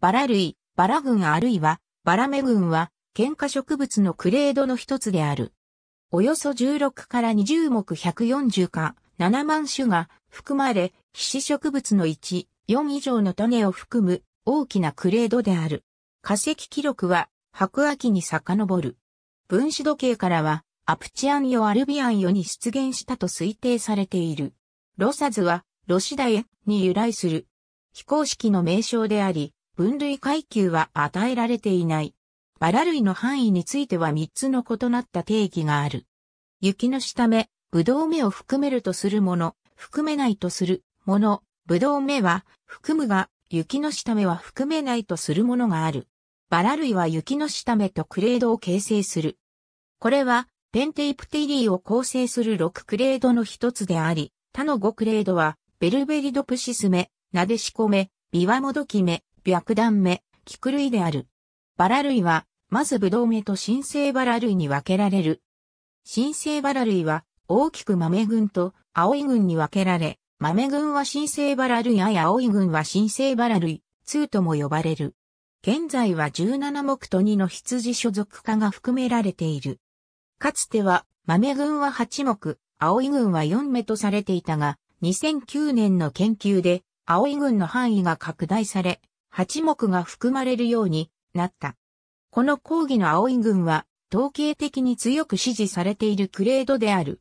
バラ類、バラ群あるいは、バラメ群は、喧嘩植物のクレードの一つである。およそ16から20目140か7万種が含まれ、皮脂植物の1、4以上の種を含む大きなクレードである。化石記録は白亜紀に遡る。分子時計からはアプチアンヨアルビアンヨに出現したと推定されている。ロサズはロシダエに由来する。非公式の名称であり、分類階級は与えられていない。バラ類の範囲については3つの異なった定義がある。雪の下目、ぶどう目を含めるとするもの、含めないとするもの、ぶどう目は含むが、雪の下目は含めないとするものがある。バラ類は雪の下目とクレードを形成する。これは、ペンテイプテリーを構成する6クレードの一つであり、他の5クレードは、ベルベリドプシス目、ナデシコ目、ビワモドキ目、白段目、菊類である。バラ類は、まずブドウ目と新生バラ類に分けられる。新生バラ類は、大きく豆群と青い群に分けられ、豆群は新生バラ類や青い群は新生バラ類、2とも呼ばれる。現在は17目と2の羊所属化が含められている。かつては、豆群は8目、青い群は4目とされていたが、2009年の研究で、青い群の範囲が拡大され、8目が含まれるようになった。この講義の青い群は、統計的に強く支持されているクレードである。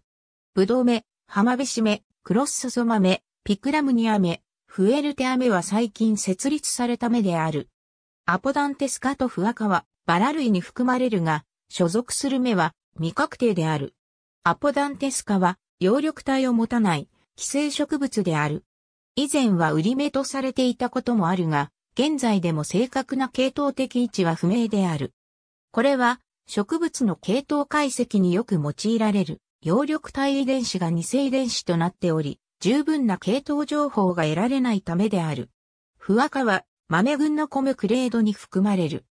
ブドウ目、浜辺しめ、クロスソソマ目、ピクラムニア目、フエルテア目は最近設立された目である。アポダンテスカとフアカは、バラ類に含まれるが、所属する目は未確定である。アポダンテスカは、葉緑体を持たない、寄生植物である。以前は売り目とされていたこともあるが、現在でも正確な系統的位置は不明である。これは、植物の系統解析によく用いられる、葉緑体遺伝子が二性遺伝子となっており、十分な系統情報が得られないためである。不和化は、豆群の米クレードに含まれる。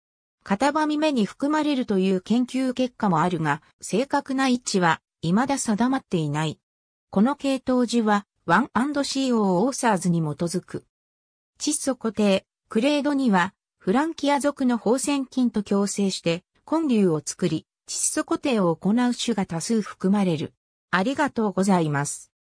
片場目に含まれるという研究結果もあるが、正確な位置は、未だ定まっていない。この系統樹は、1&CO オーサーズに基づく。窒素固定、クレードには、フランキア族の放線菌と共生して、根粒を作り、窒素固定を行う種が多数含まれる。ありがとうございます。